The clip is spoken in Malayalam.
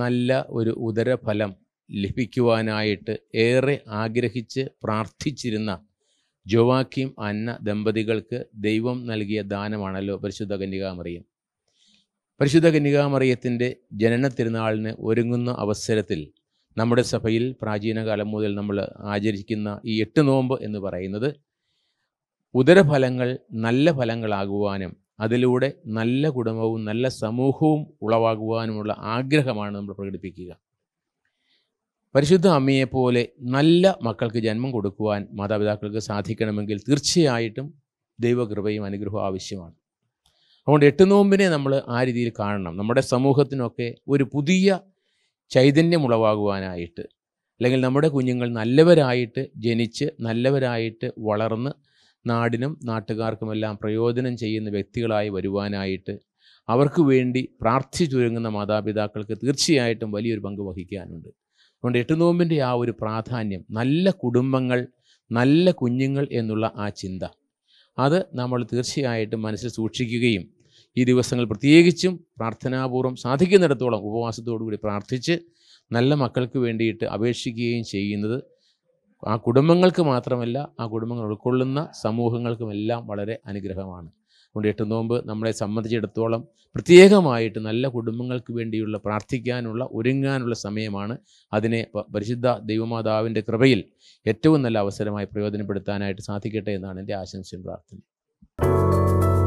നല്ല ഒരു ഉദരഫലം ലഭിക്കുവാനായിട്ട് ഏറെ ആഗ്രഹിച്ച് പ്രാർത്ഥിച്ചിരുന്ന ജോവാക്കിം അന്ന ദമ്പതികൾക്ക് ദൈവം നൽകിയ ദാനമാണല്ലോ പരിശുദ്ധ കന്യകാമറിയം പരിശുദ്ധ കന്യകാമറിയത്തിൻ്റെ ജനന തിരുനാളിന് ഒരുങ്ങുന്ന അവസരത്തിൽ നമ്മുടെ സഭയിൽ പ്രാചീന കാലം മുതൽ നമ്മൾ ആചരിക്കുന്ന ഈ എട്ട് നോമ്പ് എന്ന് പറയുന്നത് ഉദരഫലങ്ങൾ നല്ല ഫലങ്ങളാകുവാനും അതിലൂടെ നല്ല കുടുംബവും നല്ല സമൂഹവും ഉളവാകുവാനുമുള്ള ആഗ്രഹമാണ് നമ്മൾ പ്രകടിപ്പിക്കുക പരിശുദ്ധ അമ്മയെപ്പോലെ നല്ല മക്കൾക്ക് ജന്മം കൊടുക്കുവാൻ മാതാപിതാക്കൾക്ക് സാധിക്കണമെങ്കിൽ തീർച്ചയായിട്ടും ദൈവകൃപയും അനുഗ്രഹവും ആവശ്യമാണ് അതുകൊണ്ട് എട്ട് നോമ്പിനെ നമ്മൾ ആ രീതിയിൽ കാണണം നമ്മുടെ സമൂഹത്തിനൊക്കെ ഒരു പുതിയ ചൈതന്യം ഉളവാകുവാനായിട്ട് അല്ലെങ്കിൽ നമ്മുടെ കുഞ്ഞുങ്ങൾ നല്ലവരായിട്ട് ജനിച്ച് നല്ലവരായിട്ട് വളർന്ന് നാടിനും നാട്ടുകാർക്കുമെല്ലാം പ്രയോജനം ചെയ്യുന്ന വ്യക്തികളായി വരുവാനായിട്ട് അവർക്ക് വേണ്ടി പ്രാർത്ഥിച്ചുരുങ്ങുന്ന മാതാപിതാക്കൾക്ക് തീർച്ചയായിട്ടും വലിയൊരു പങ്ക് വഹിക്കാനുണ്ട് അതുകൊണ്ട് നോമ്പിൻ്റെ ആ ഒരു പ്രാധാന്യം നല്ല കുടുംബങ്ങൾ നല്ല കുഞ്ഞുങ്ങൾ എന്നുള്ള ആ ചിന്ത അത് നമ്മൾ തീർച്ചയായിട്ടും മനസ്സിൽ സൂക്ഷിക്കുകയും ഈ ദിവസങ്ങൾ പ്രത്യേകിച്ചും പ്രാർത്ഥനാപൂർവ്വം സാധിക്കുന്നിടത്തോളം ഉപവാസത്തോടു കൂടി പ്രാർത്ഥിച്ച് നല്ല മക്കൾക്ക് വേണ്ടിയിട്ട് അപേക്ഷിക്കുകയും ചെയ്യുന്നത് ആ കുടുംബങ്ങൾക്ക് മാത്രമല്ല ആ കുടുംബങ്ങൾ ഉൾക്കൊള്ളുന്ന സമൂഹങ്ങൾക്കുമെല്ലാം വളരെ അനുഗ്രഹമാണ് അതുകൊണ്ട് എട്ട് നോമ്പ് നമ്മളെ സംബന്ധിച്ചിടത്തോളം പ്രത്യേകമായിട്ട് നല്ല കുടുംബങ്ങൾക്ക് വേണ്ടിയുള്ള പ്രാർത്ഥിക്കാനുള്ള ഒരുങ്ങാനുള്ള സമയമാണ് അതിനെ പരിശുദ്ധ ദൈവമാതാവിൻ്റെ കൃപയിൽ ഏറ്റവും നല്ല അവസരമായി പ്രയോജനപ്പെടുത്താനായിട്ട് സാധിക്കട്ടെ എന്നാണ് എൻ്റെ ആശംസയും പ്രാർത്ഥന